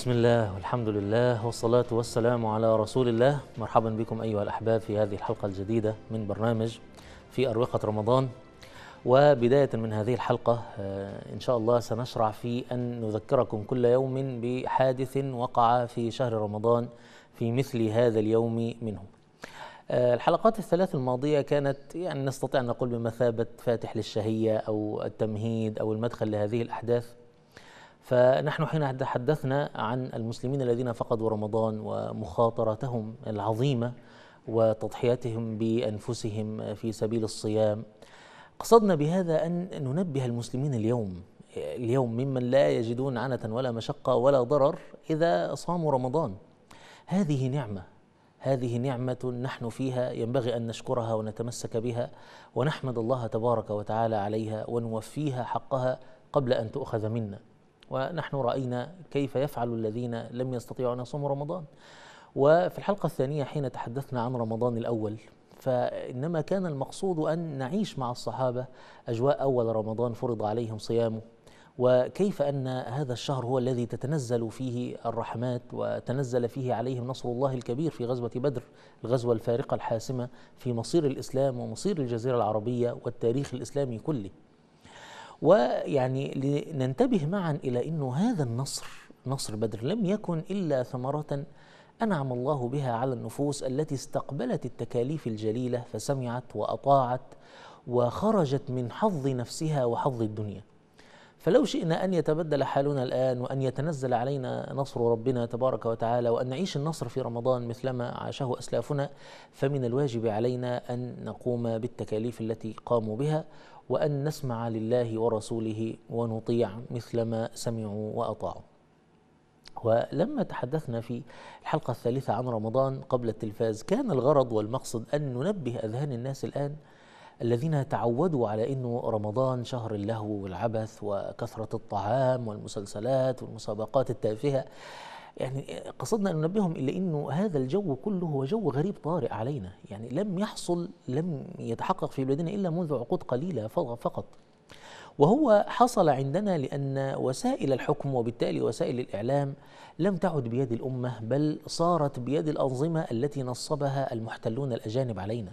بسم الله والحمد لله والصلاة والسلام على رسول الله مرحبا بكم أيها الأحباب في هذه الحلقة الجديدة من برنامج في أروقة رمضان وبداية من هذه الحلقة إن شاء الله سنشرع في أن نذكركم كل يوم بحادث وقع في شهر رمضان في مثل هذا اليوم منه الحلقات الثلاث الماضية كانت يعني نستطيع أن نقول بمثابة فاتح للشهية أو التمهيد أو المدخل لهذه الأحداث فنحن حين تحدثنا عن المسلمين الذين فقدوا رمضان ومخاطرتهم العظيمه وتضحيتهم بانفسهم في سبيل الصيام قصدنا بهذا ان ننبه المسلمين اليوم اليوم ممن لا يجدون عنة ولا مشقة ولا ضرر إذا صاموا رمضان هذه نعمة هذه نعمة نحن فيها ينبغي أن نشكرها ونتمسك بها ونحمد الله تبارك وتعالى عليها ونوفيها حقها قبل أن تؤخذ منا ونحن رأينا كيف يفعل الذين لم يستطيعوا أن يصوموا رمضان وفي الحلقة الثانية حين تحدثنا عن رمضان الأول فإنما كان المقصود أن نعيش مع الصحابة أجواء أول رمضان فرض عليهم صيامه وكيف أن هذا الشهر هو الذي تتنزل فيه الرحمات وتنزل فيه عليهم نصر الله الكبير في غزوة بدر الغزوة الفارقة الحاسمة في مصير الإسلام ومصير الجزيرة العربية والتاريخ الإسلامي كله ويعني لننتبه معا إلى أنه هذا النصر نصر بدر لم يكن إلا ثمرة أنعم الله بها على النفوس التي استقبلت التكاليف الجليلة فسمعت وأطاعت وخرجت من حظ نفسها وحظ الدنيا فلو شئنا أن يتبدل حالنا الآن وأن يتنزل علينا نصر ربنا تبارك وتعالى وأن نعيش النصر في رمضان مثلما عاشه أسلافنا فمن الواجب علينا أن نقوم بالتكاليف التي قاموا بها وأن نسمع لله ورسوله ونطيع مثل ما سمعوا وأطاعوا ولما تحدثنا في الحلقة الثالثة عن رمضان قبل التلفاز كان الغرض والمقصد أن ننبه أذهان الناس الآن الذين تعودوا على انه رمضان شهر اللهو والعبث وكثره الطعام والمسلسلات والمسابقات التافهه يعني قصدنا أن ننبههم إلى أنه هذا الجو كله هو جو غريب طارئ علينا يعني لم يحصل لم يتحقق في بلادنا إلا منذ عقود قليلة فقط وهو حصل عندنا لأن وسائل الحكم وبالتالي وسائل الإعلام لم تعد بيد الأمة بل صارت بيد الأنظمة التي نصبها المحتلون الأجانب علينا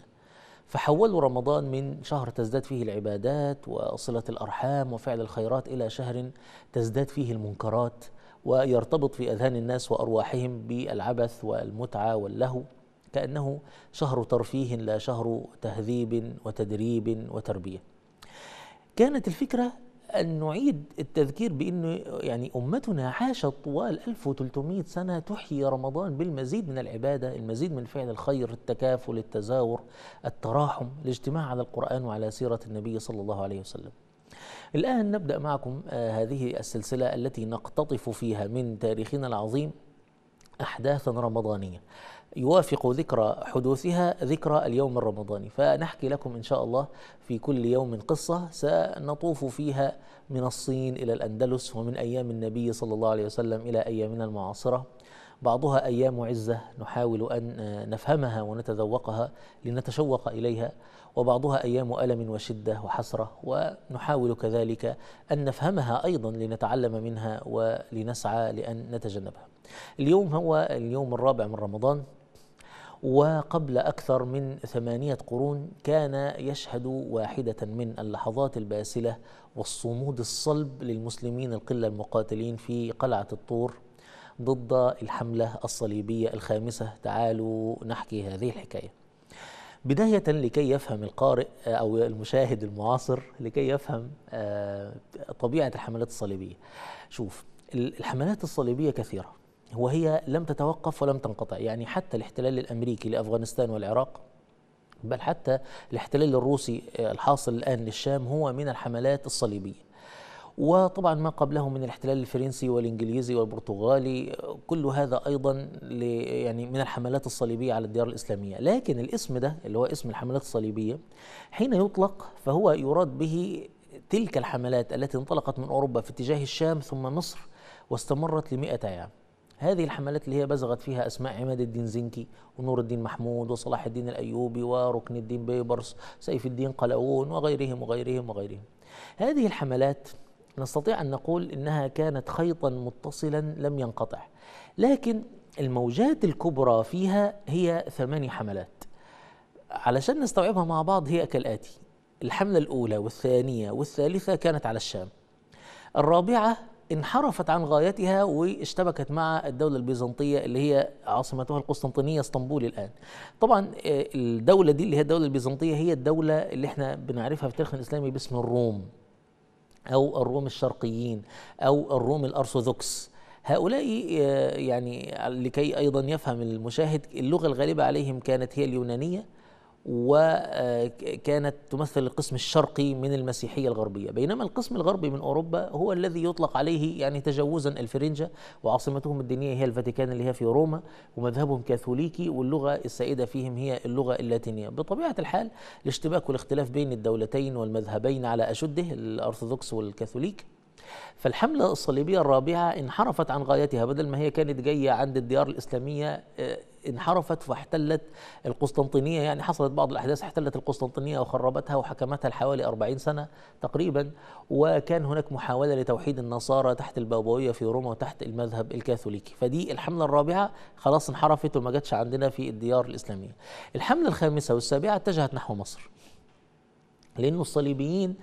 فحولوا رمضان من شهر تزداد فيه العبادات وصلة الأرحام وفعل الخيرات إلى شهر تزداد فيه المنكرات ويرتبط في أذهان الناس وأرواحهم بالعبث والمتعة واللهو كأنه شهر ترفيه لا شهر تهذيب وتدريب وتربية كانت الفكرة أن نعيد التذكير بأن يعني أمتنا عاشت طوال 1300 سنة تحيي رمضان بالمزيد من العبادة المزيد من فعل الخير التكافل التزاور التراحم الاجتماع على القرآن وعلى سيرة النبي صلى الله عليه وسلم الآن نبدأ معكم آه، هذه السلسلة التي نقتطف فيها من تاريخنا العظيم أحداثا رمضانية يوافق ذكرى حدوثها ذكرى اليوم الرمضاني فنحكي لكم إن شاء الله في كل يوم قصة سنطوف فيها من الصين إلى الأندلس ومن أيام النبي صلى الله عليه وسلم إلى أيامنا المعاصرة بعضها أيام عزة نحاول أن آه، نفهمها ونتذوقها لنتشوق إليها وبعضها أيام ألم وشدة وحسرة ونحاول كذلك أن نفهمها أيضا لنتعلم منها ولنسعى لأن نتجنبها اليوم هو اليوم الرابع من رمضان وقبل أكثر من ثمانية قرون كان يشهد واحدة من اللحظات الباسلة والصمود الصلب للمسلمين القلة المقاتلين في قلعة الطور ضد الحملة الصليبية الخامسة تعالوا نحكي هذه الحكاية بداية لكي يفهم القارئ آه، أو المشاهد المعاصر لكي يفهم آه، طبيعة الحملات الصليبية شوف الحملات الصليبية كثيرة وهي لم تتوقف ولم تنقطع يعني حتى الاحتلال الأمريكي لأفغانستان والعراق بل حتى الاحتلال الروسي آه، الحاصل الآن للشام هو من الحملات الصليبية وطبعا ما قبله من الاحتلال الفرنسي والانجليزي والبرتغالي كل هذا ايضا يعني من الحملات الصليبيه على الديار الاسلاميه لكن الاسم ده اللي هو اسم الحملات الصليبيه حين يطلق فهو يراد به تلك الحملات التي انطلقت من اوروبا في اتجاه الشام ثم مصر واستمرت لمئة عام هذه الحملات اللي هي بزغت فيها اسماء عماد الدين زنكي ونور الدين محمود وصلاح الدين الايوبي وركن الدين بيبرس سيف الدين قلاوون وغيرهم وغيرهم وغيرهم هذه الحملات نستطيع أن نقول إنها كانت خيطا متصلا لم ينقطع لكن الموجات الكبرى فيها هي ثماني حملات علشان نستوعبها مع بعض هي كالآتي الحملة الأولى والثانية والثالثة كانت على الشام الرابعة انحرفت عن غايتها واشتبكت مع الدولة البيزنطية اللي هي عاصمتها القسطنطينية اسطنبول الآن طبعا آه، الدولة دي اللي هي الدولة البيزنطية هي الدولة اللي احنا بنعرفها في التاريخ الإسلامي باسم الروم أو الروم الشرقيين أو الروم الأرثوذكس هؤلاء آه، يعني لكي أيضا يفهم المشاهد اللغة الغالبة عليهم كانت هي اليونانية وكانت تمثل القسم الشرقي من المسيحية الغربية بينما القسم الغربي من أوروبا هو الذي يطلق عليه يعني تجوزا الفرنجة وعاصمتهم الدينية هي الفاتيكان اللي هي في روما ومذهبهم كاثوليكي واللغة السائدة فيهم هي اللغة اللاتينية بطبيعة الحال الاشتباك والاختلاف بين الدولتين والمذهبين على أشده الأرثوذكس والكاثوليك فالحملة الصليبية الرابعة انحرفت عن غايتها بدل ما هي كانت جاية عند الديار الإسلامية آه، انحرفت واحتلت القسطنطينية يعني حصلت بعض الأحداث احتلت القسطنطينية وخربتها وحكمتها لحوالي 40 سنة تقريبا وكان هناك محاولة لتوحيد النصارى تحت البابوية في روما وتحت المذهب الكاثوليكي فدي الحملة الرابعة خلاص انحرفت وما جاتش عندنا في الديار الإسلامية الحملة الخامسة والسابعة اتجهت نحو مصر لأن الصليبيين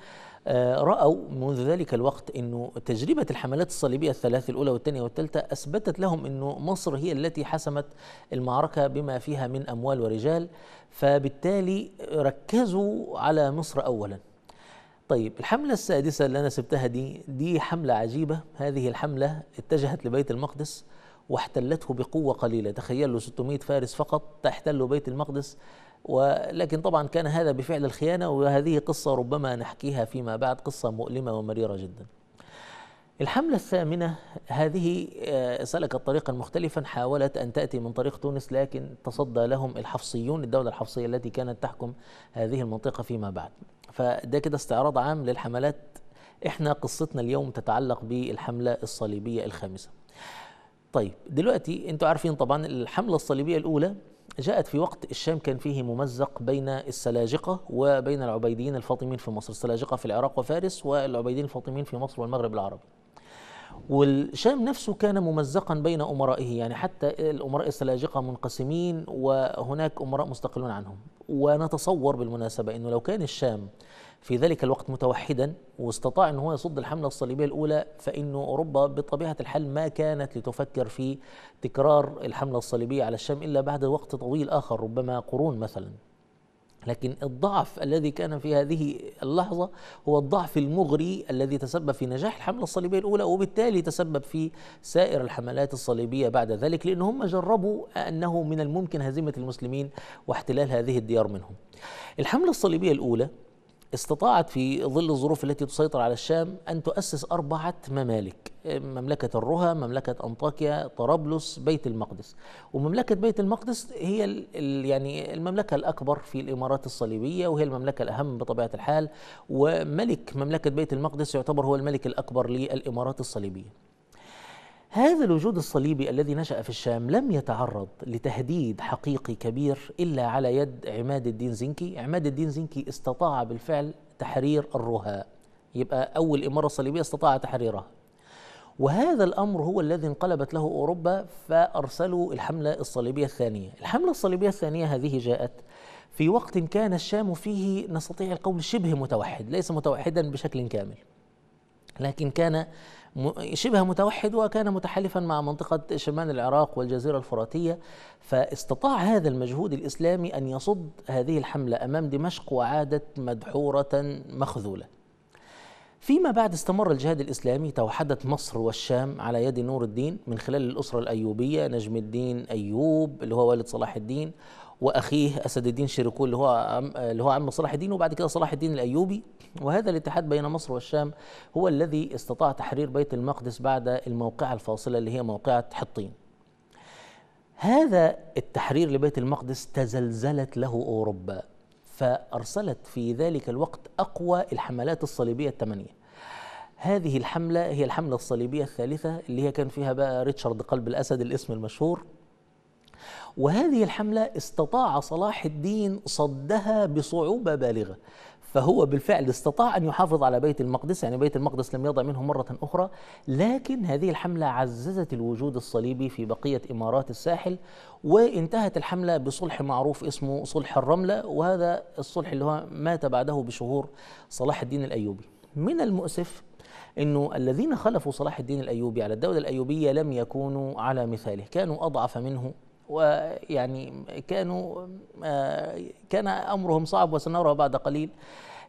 آه، رأوا منذ ذلك الوقت أنه تجربة الحملات الصليبية الثلاث الأولى والثانية والثالثة أثبتت لهم أنه مصر هي التي حسمت المعركة بما فيها من أموال ورجال فبالتالي ركزوا على مصر أولاً طيب الحملة السادسة اللي أنا سبتها دي دي حملة عجيبة هذه الحملة اتجهت لبيت المقدس واحتلته بقوة قليلة تخيلوا 600 فارس فقط احتلوا بيت المقدس ولكن طبعا كان هذا بفعل الخيانة وهذه قصة ربما نحكيها فيما بعد قصة مؤلمة ومريرة جدا الحملة الثامنة هذه آه، سلكت طريقا مختلفا حاولت أن تأتي من طريق تونس لكن تصدى لهم الحفصيون الدولة الحفصية التي كانت تحكم هذه المنطقة فيما بعد فده كده استعراض عام للحملات احنا قصتنا اليوم تتعلق بالحملة الصليبية الخامسة طيب دلوقتي انتوا عارفين طبعا الحملة الصليبية الأولى جاءت في وقت الشام كان فيه ممزق بين السلاجقة وبين العبيديين الفاطميين في مصر السلاجقة في العراق وفارس والعبيديين الفاطميين في مصر والمغرب العربي والشام نفسه كان ممزقا بين أمرائه يعني حتى الأمراء السلاجقة منقسمين وهناك أمراء مستقلون عنهم ونتصور بالمناسبة أنه لو كان الشام في ذلك الوقت متوحدا واستطاع ان هو يصد الحمله الصليبيه الاولى فانه اوروبا بطبيعه الحال ما كانت لتفكر في تكرار الحمله الصليبيه على الشام الا بعد وقت طويل اخر ربما قرون مثلا لكن الضعف الذي كان في هذه اللحظة هو الضعف المغري الذي تسبب في نجاح الحملة الصليبية الأولى وبالتالي تسبب في سائر الحملات الصليبية بعد ذلك لأن هم جربوا أنه من الممكن هزيمة المسلمين واحتلال هذه الديار منهم الحملة الصليبية الأولى استطاعت في ظل الظروف التي تسيطر على الشام أن تؤسس أربعة ممالك مملكة الرها مملكة أنطاكيا طرابلس بيت المقدس ومملكة بيت المقدس هي يعني المملكة الأكبر في الإمارات الصليبية وهي المملكة الأهم بطبيعة الحال وملك مملكة بيت المقدس يعتبر هو الملك الأكبر للإمارات الصليبية هذا الوجود الصليبي الذي نشأ في الشام لم يتعرض لتهديد حقيقي كبير إلا على يد عماد الدين زنكي عماد الدين زنكي استطاع بالفعل تحرير الرهاء يبقى أول إمارة صليبية استطاع تحريرها وهذا الأمر هو الذي انقلبت له أوروبا فأرسلوا الحملة الصليبية الثانية الحملة الصليبية الثانية هذه جاءت في وقت كان الشام فيه نستطيع القول شبه متوحد ليس متوحدا بشكل كامل لكن كان شبه متوحد وكان متحالفا مع منطقة شمال العراق والجزيرة الفراتية فاستطاع هذا المجهود الإسلامي أن يصد هذه الحملة أمام دمشق وعادت مدحورة مخذولة فيما بعد استمر الجهاد الإسلامي توحدت مصر والشام على يد نور الدين من خلال الأسرة الأيوبية نجم الدين أيوب اللي هو والد صلاح الدين واخيه اسد الدين شريكول اللي هو اللي هو عم صلاح الدين وبعد كده صلاح الدين الايوبي وهذا الاتحاد بين مصر والشام هو الذي استطاع تحرير بيت المقدس بعد الموقعه الفاصله اللي هي موقعه حطين. هذا التحرير لبيت المقدس تزلزلت له اوروبا فارسلت في ذلك الوقت اقوى الحملات الصليبيه الثمانيه. هذه الحمله هي الحمله الصليبيه الثالثه اللي هي كان فيها بقى ريتشارد قلب الاسد الاسم المشهور وهذه الحملة استطاع صلاح الدين صدها بصعوبة بالغة فهو بالفعل استطاع أن يحافظ على بيت المقدس يعني بيت المقدس لم يضع منه مرة أخرى لكن هذه الحملة عززت الوجود الصليبي في بقية إمارات الساحل وانتهت الحملة بصلح معروف اسمه صلح الرملة وهذا الصلح اللي هو مات بعده بشهور صلاح الدين الأيوبي من المؤسف انه الذين خلفوا صلاح الدين الايوبي على الدوله الايوبيه لم يكونوا على مثاله، كانوا اضعف منه ويعني كانوا آه، كان امرهم صعب وسنرى بعد قليل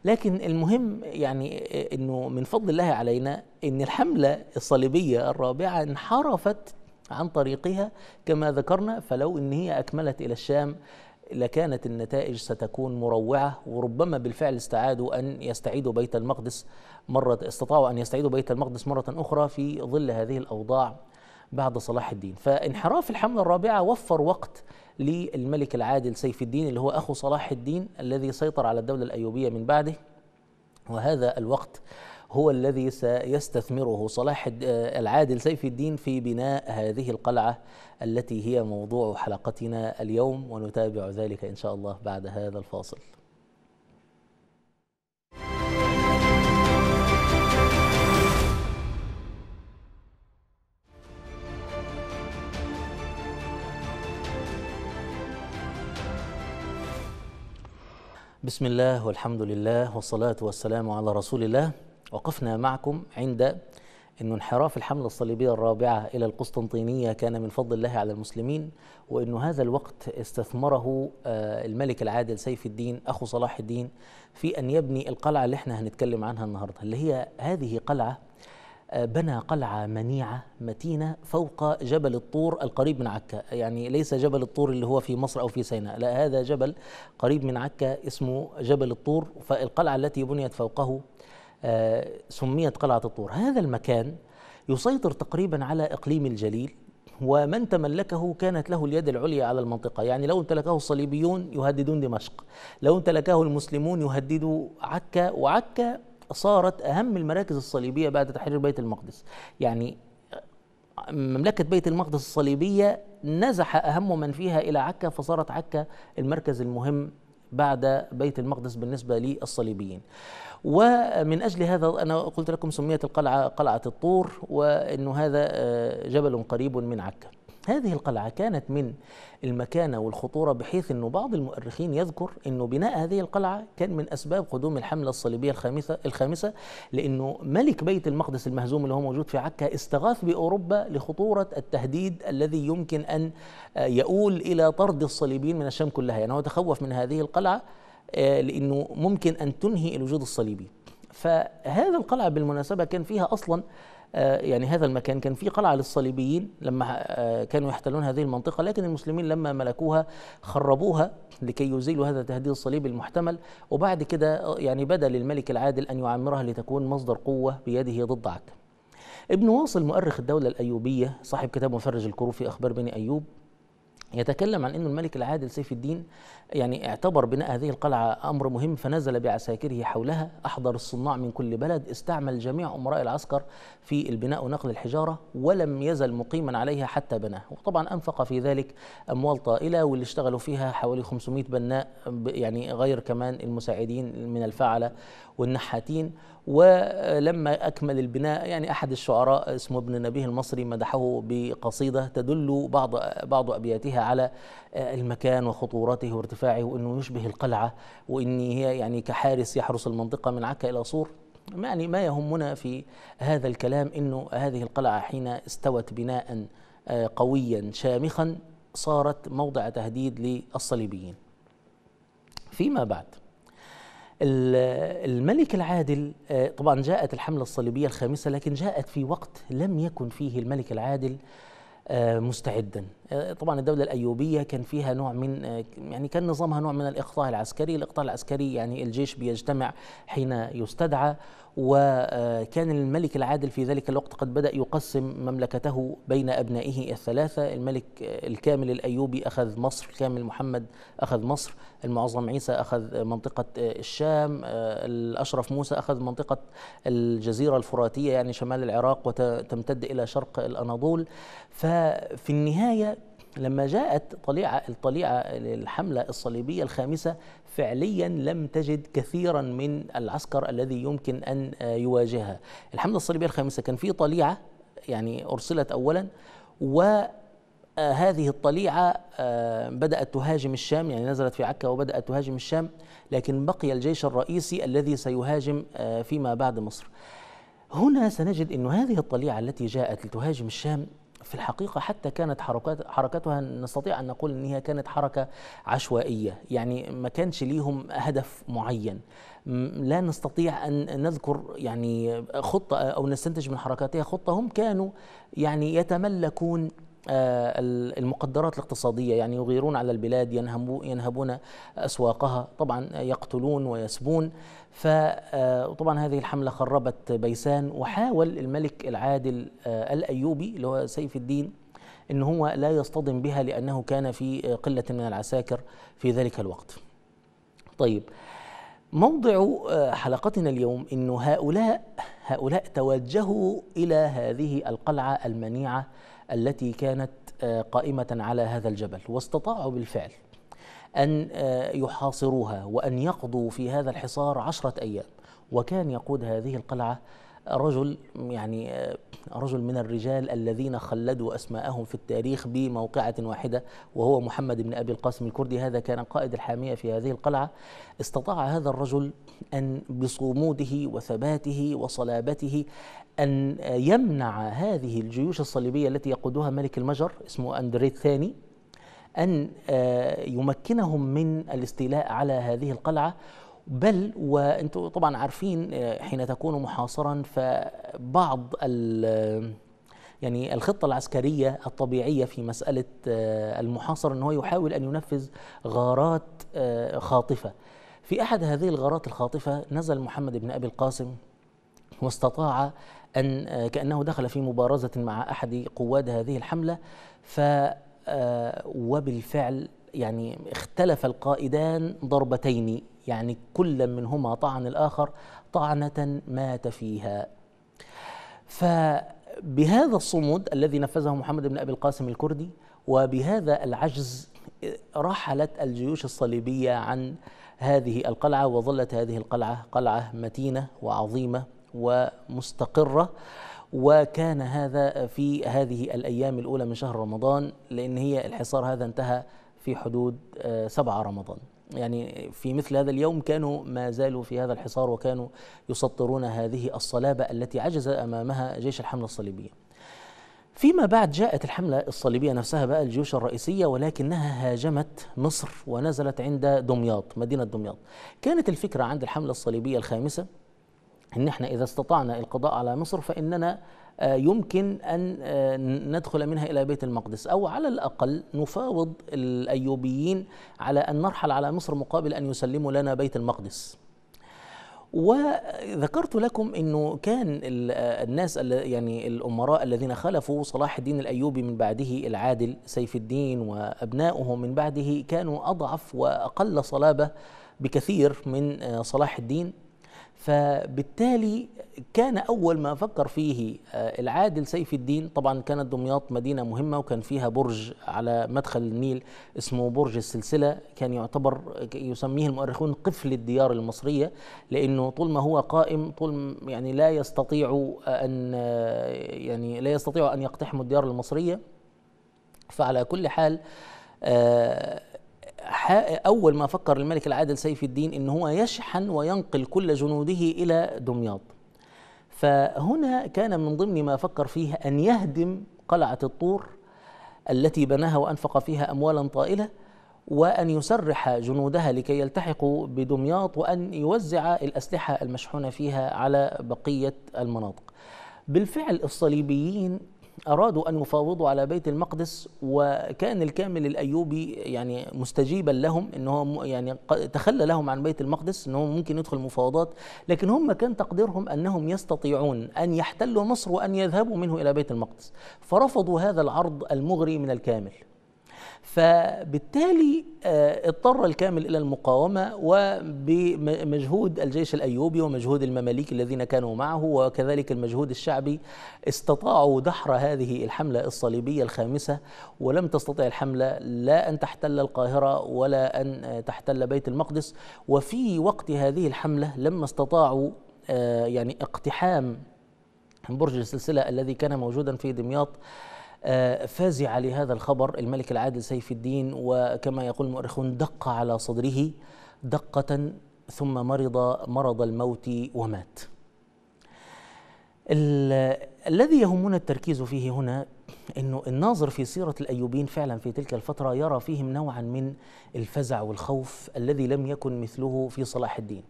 لكن المهم يعني آه، انه من فضل الله علينا ان الحمله الصليبيه الرابعه انحرفت عن طريقها كما ذكرنا فلو ان هي اكملت الى الشام لكانت النتائج ستكون مروعة وربما بالفعل استعادوا أن يستعيدوا بيت المقدس مرة استطاعوا أن يستعيدوا بيت المقدس مرة أخرى في ظل هذه الأوضاع بعد صلاح الدين فانحراف الحملة الرابعة وفر وقت للملك العادل سيف الدين اللي هو أخو صلاح الدين الذي سيطر على الدولة الأيوبية من بعده وهذا الوقت هو الذي سيستثمره صلاح آه، العادل سيف الدين في بناء هذه القلعة التي هي موضوع حلقتنا اليوم ونتابع ذلك إن شاء الله بعد هذا الفاصل بسم الله والحمد لله والصلاة والسلام على رسول الله وقفنا معكم عند أن انحراف الحملة الصليبية الرابعة إلى القسطنطينية كان من فضل الله على المسلمين وأن هذا الوقت استثمره الملك العادل سيف الدين أخو صلاح الدين في أن يبني القلعة اللي احنا هنتكلم عنها النهاردة اللي هي هذه قلعة بنى قلعة منيعة متينة فوق جبل الطور القريب من عكا يعني ليس جبل الطور اللي هو في مصر أو في سيناء لا هذا جبل قريب من عكا اسمه جبل الطور فالقلعة التي بنيت فوقه آه، سميت قلعة الطور هذا المكان يسيطر تقريبا على إقليم الجليل ومن تملكه كانت له اليد العليا على المنطقة يعني لو امتلكه الصليبيون يهددون دمشق لو امتلكه المسلمون يهددوا عكا وعكا صارت أهم المراكز الصليبية بعد تحرير بيت المقدس يعني مملكة بيت المقدس الصليبية نزح أهم من فيها إلى عكا فصارت عكا المركز المهم بعد بيت المقدس بالنسبة للصليبيين ومن أجل هذا أنا قلت لكم سميت القلعة قلعة الطور وأنه هذا آه، جبل قريب من عكا هذه القلعة كانت من المكانة والخطورة بحيث انه بعض المؤرخين يذكر أنه بناء هذه القلعة كان من أسباب قدوم الحملة الصليبية الخامسة, الخامسة لأنه ملك بيت المقدس المهزوم اللي هو موجود في عكا استغاث بأوروبا لخطورة التهديد الذي يمكن أن آه، يؤول إلى طرد الصليبيين من الشام كلها يعني هو تخوف من هذه القلعة آه، لأنه ممكن أن تنهي الوجود الصليبي فهذا القلعة بالمناسبة كان فيها أصلا آه، يعني هذا المكان كان فيه قلعة للصليبيين لما آه، كانوا يحتلون هذه المنطقة لكن المسلمين لما ملكوها خربوها لكي يزيلوا هذا التهديد الصليبي المحتمل وبعد كده آه، يعني بدا للملك العادل أن يعمرها لتكون مصدر قوة بيده ضد عكا ابن واصل مؤرخ الدولة الأيوبية صاحب كتاب مفرج الكروب في أخبار بني أيوب يتكلم عن أن الملك العادل سيف الدين يعني اعتبر بناء هذه القلعة أمر مهم فنزل بعساكره حولها أحضر الصناع من كل بلد استعمل جميع أمراء العسكر في البناء ونقل الحجارة ولم يزل مقيما عليها حتى بناه وطبعا أنفق في ذلك أموال طائلة واللي اشتغلوا فيها حوالي 500 بناء يعني غير كمان المساعدين من الفعلة والنحاتين ولما أكمل البناء يعني أحد الشعراء اسمه ابن نبيه المصري مدحه بقصيدة تدل بعض بعض أبياتها تنبيهها على آه، المكان وخطورته وارتفاعه وانه يشبه القلعه وان هي يعني كحارس يحرس المنطقه من عكا الى صور يعني ما يهمنا في هذا الكلام انه هذه القلعه حين استوت بناء آه، قويا شامخا صارت موضع تهديد للصليبيين. فيما بعد الملك العادل آه، طبعا جاءت الحملة الصليبية الخامسة لكن جاءت في وقت لم يكن فيه الملك العادل مستعدا آه، طبعا الدولة الأيوبية كان فيها نوع من آه، يعني كان نظامها نوع من الإقطاع العسكري الإقطاع العسكري يعني الجيش بيجتمع حين يستدعى وكان الملك العادل في ذلك الوقت قد بدأ يقسم مملكته بين أبنائه الثلاثة الملك آه، الكامل الأيوبي أخذ مصر الكامل محمد أخذ مصر المعظم عيسى أخذ منطقة الشام الأشرف موسى أخذ منطقة الجزيرة الفراتية يعني شمال العراق وتمتد إلى شرق الأناضول ففي النهاية لما جاءت طليعة الطليعة الحملة الصليبية الخامسة فعليا لم تجد كثيرا من العسكر الذي يمكن أن آه، يواجهها الحملة الصليبية الخامسة كان في طليعة يعني أرسلت أولا و آه، هذه الطليعة آه، بدأت تهاجم الشام يعني نزلت في عكا وبدأت تهاجم الشام لكن بقي الجيش الرئيسي الذي سيهاجم فيما بعد مصر هنا سنجد أن هذه الطليعة التي جاءت لتهاجم الشام في الحقيقة حتى كانت حركات حركتها نستطيع أن نقول أنها كانت حركة عشوائية يعني ما كانش ليهم هدف معين لا نستطيع أن نذكر يعني خطة أو نستنتج من حركاتها خطة هم كانوا يعني يتملكون آه، المقدرات الاقتصادية يعني يغيرون على البلاد ينهبون أسواقها طبعا يقتلون ويسبون فطبعا آه، هذه الحملة خربت بيسان وحاول الملك العادل آه، الأيوبي اللي هو سيف الدين ان هو لا يصطدم بها لانه كان في قله من العساكر في ذلك الوقت. طيب موضع حلقتنا اليوم انه هؤلاء هؤلاء توجهوا الى هذه القلعه المنيعه التي كانت آه، قائمة على هذا الجبل واستطاعوا بالفعل أن آه، يحاصروها وأن يقضوا في هذا الحصار عشرة أيام وكان يقود هذه القلعة رجل يعني آه، رجل من الرجال الذين خلدوا أسماءهم في التاريخ بموقعة واحدة وهو محمد بن أبي القاسم الكردي هذا كان قائد الحامية في هذه القلعة استطاع هذا الرجل أن بصموده وثباته وصلابته أن يمنع هذه الجيوش الصليبية التي يقودها ملك المجر اسمه أندري الثاني أن آه، يمكنهم من الاستيلاء على هذه القلعة بل وانتم طبعا عارفين آه، حين تكون محاصرا فبعض يعني الخطة العسكرية الطبيعية في مسألة آه، المحاصر أنه يحاول أن ينفذ غارات آه، خاطفة في أحد هذه الغارات الخاطفة نزل محمد بن أبي القاسم واستطاع أن كأنه دخل في مبارزة مع أحد قواد هذه الحملة ف وبالفعل يعني اختلف القائدان ضربتين يعني كل منهما طعن الآخر طعنة مات فيها فبهذا الصمود الذي نفذه محمد بن أبي القاسم الكردي وبهذا العجز رحلت الجيوش الصليبية عن هذه القلعة وظلت هذه القلعة قلعة متينة وعظيمة ومستقرة وكان هذا في هذه الأيام الأولى من شهر رمضان لأن هي الحصار هذا انتهى في حدود آه، سبعة رمضان يعني في مثل هذا اليوم كانوا ما زالوا في هذا الحصار وكانوا يسطرون هذه الصلابة التي عجز أمامها جيش الحملة الصليبية فيما بعد جاءت الحملة الصليبية نفسها بقى الجيوش الرئيسية ولكنها هاجمت مصر ونزلت عند دمياط مدينة دمياط كانت الفكرة عند الحملة الصليبية الخامسة إن إحنا إذا استطعنا القضاء على مصر فإننا آه، يمكن أن آه، ندخل منها إلى بيت المقدس أو على الأقل نفاوض الأيوبيين على أن نرحل على مصر مقابل أن يسلموا لنا بيت المقدس وذكرت لكم انه كان آه، الناس يعني الامراء الذين خلفوا صلاح الدين الايوبي من بعده العادل سيف الدين وابنائه من بعده كانوا اضعف واقل صلابه بكثير من صلاح الدين فبالتالي كان أول ما فكر فيه آه، العادل سيف الدين طبعا كانت دمياط مدينة مهمة وكان فيها برج على مدخل النيل اسمه برج السلسلة كان يعتبر يسميه المؤرخون قفل الديار المصرية لأنه طول ما هو قائم طول يعني لا يستطيع أن آه، يعني لا يستطيع أن يقتحم الديار المصرية فعلى كل حال آه، أول ما فكر الملك العادل سيف الدين إن هو يشحن وينقل كل جنوده إلى دمياط فهنا كان من ضمن ما فكر فيه أن يهدم قلعة الطور التي بناها وأنفق فيها أموالا طائلة وأن يسرح جنودها لكي يلتحقوا بدمياط وأن يوزع الأسلحة المشحونة فيها على بقية المناطق بالفعل الصليبيين أرادوا أن يفاوضوا على بيت المقدس وكان الكامل الأيوبي يعني مستجيبا لهم إن هو يعني تخلى لهم عن بيت المقدس إن هو ممكن يدخل مفاوضات لكن هم كان تقديرهم أنهم يستطيعون أن يحتلوا مصر وأن يذهبوا منه إلى بيت المقدس فرفضوا هذا العرض المغري من الكامل فبالتالي آه، اضطر الكامل إلى المقاومة وبمجهود الجيش الأيوبي ومجهود المماليك الذين كانوا معه وكذلك المجهود الشعبي استطاعوا دحر هذه الحملة الصليبية الخامسة ولم تستطع الحملة لا أن تحتل القاهرة ولا أن تحتل بيت المقدس وفي وقت هذه الحملة لما استطاعوا آه، يعني اقتحام برج السلسلة الذي كان موجودا في دمياط آه، فازع لهذا الخبر الملك العادل سيف الدين وكما يقول المؤرخون دق على صدره دقة ثم مرض مرض الموت ومات الذي يهمنا التركيز فيه هنا انه الناظر في سيره الايوبيين فعلا في تلك الفتره يرى فيهم نوعا من الفزع والخوف الذي لم يكن مثله في صلاح الدين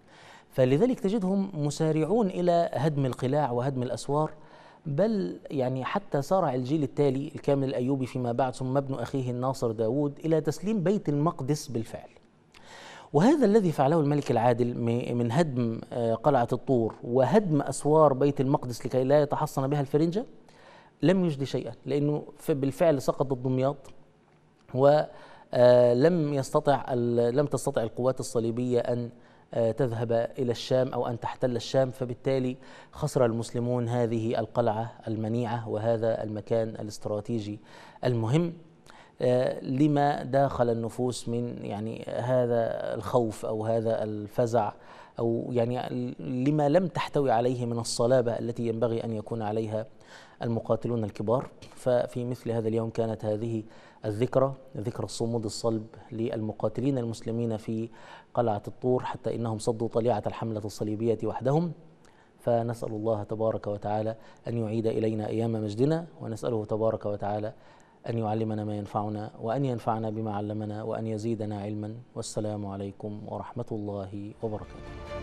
فلذلك تجدهم مسارعون الى هدم القلاع وهدم الاسوار بل يعني حتى سارع الجيل التالي الكامل الأيوبي فيما بعد ثم ابن أخيه الناصر داود إلى تسليم بيت المقدس بالفعل وهذا الذي فعله الملك العادل من هدم آه، قلعة الطور وهدم أسوار بيت المقدس لكي لا يتحصن بها الفرنجة لم يجدي شيئا لأنه بالفعل سقط الدمياط ولم آه، يستطع لم تستطع القوات الصليبية أن آه، تذهب إلى الشام أو أن تحتل الشام فبالتالي خسر المسلمون هذه القلعة المنيعة وهذا المكان الاستراتيجي المهم آه، لما داخل النفوس من يعني هذا الخوف أو هذا الفزع أو يعني لما لم تحتوي عليه من الصلابة التي ينبغي أن يكون عليها المقاتلون الكبار ففي مثل هذا اليوم كانت هذه الذكرى ذكرى الصمود الصلب للمقاتلين المسلمين في قلعة الطور حتى إنهم صدوا طليعة الحملة الصليبية وحدهم فنسأل الله تبارك وتعالى أن يعيد إلينا أيام مجدنا ونسأله تبارك وتعالى أن يعلمنا ما ينفعنا وأن ينفعنا بما علمنا وأن يزيدنا علما والسلام عليكم ورحمة الله وبركاته